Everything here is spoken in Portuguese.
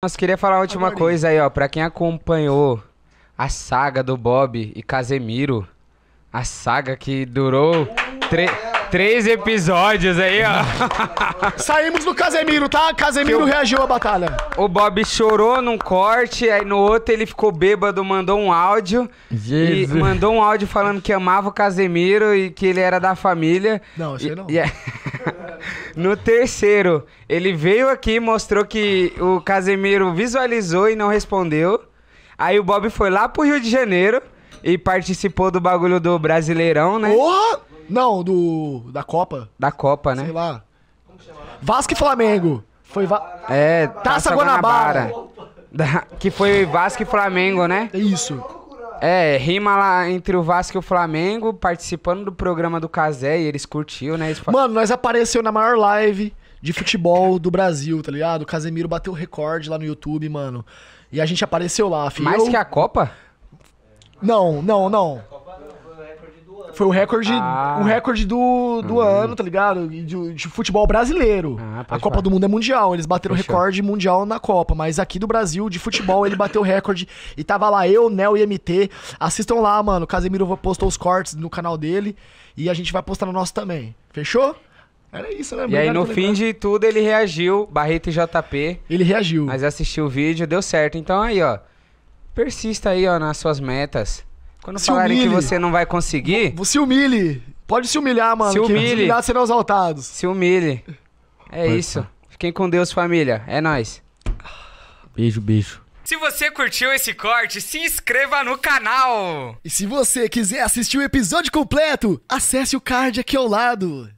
Nossa, queria falar uma última coisa aí, ó. Pra quem acompanhou a saga do Bob e Casemiro, a saga que durou três episódios aí, ó. Saímos do Casemiro, tá? Casemiro reagiu à batalha. O Bob chorou num corte, aí no outro ele ficou bêbado, mandou um áudio. Jesus. E mandou um áudio falando que amava o Casemiro e que ele era da família. Não, achei não. E, e... É no terceiro, ele veio aqui, mostrou que o Casemiro visualizou e não respondeu. Aí o Bob foi lá pro Rio de Janeiro e participou do bagulho do Brasileirão, né? Não, do. Da Copa. Da Copa, né? Sei lá. Vasco e Flamengo. Foi va... É, Taça, Taça Guanabara. Guanabara. Da... Que foi Vasco e Flamengo, né? É isso. É, é, rima lá entre o Vasco e o Flamengo, participando do programa do Casé e eles curtiu, né? Eles... Mano, nós apareceu na maior live de futebol do Brasil, tá ligado? O Casemiro bateu recorde lá no YouTube, mano. E a gente apareceu lá, filho. Mais eu... que a Copa? Não, não, não. Foi o recorde, ah. o recorde do, do uhum. ano, tá ligado? De, de futebol brasileiro. Ah, a Copa do Mundo é mundial, eles bateram Fechou. recorde mundial na Copa, mas aqui do Brasil, de futebol, ele bateu recorde e tava lá eu, Nel e MT. Assistam lá, mano, o Casemiro postou os cortes no canal dele e a gente vai postar no nosso também. Fechou? Era isso, né? E Obrigado aí, no fim de tudo, ele reagiu, Barreto e JP. Ele reagiu. Mas assistiu o vídeo, deu certo. Então aí, ó. Persista aí, ó, nas suas metas. Quando se falarem humilhe. que você não vai conseguir. Se humilhe. Pode se humilhar, mano. Se humilhe. Se humilhar, serão exaltados. Se humilhe. É Opa. isso. É. Fiquem com Deus, família. É nós. Beijo, beijo. Se você curtiu esse corte, se inscreva no canal. E se você quiser assistir o episódio completo, acesse o card aqui ao lado.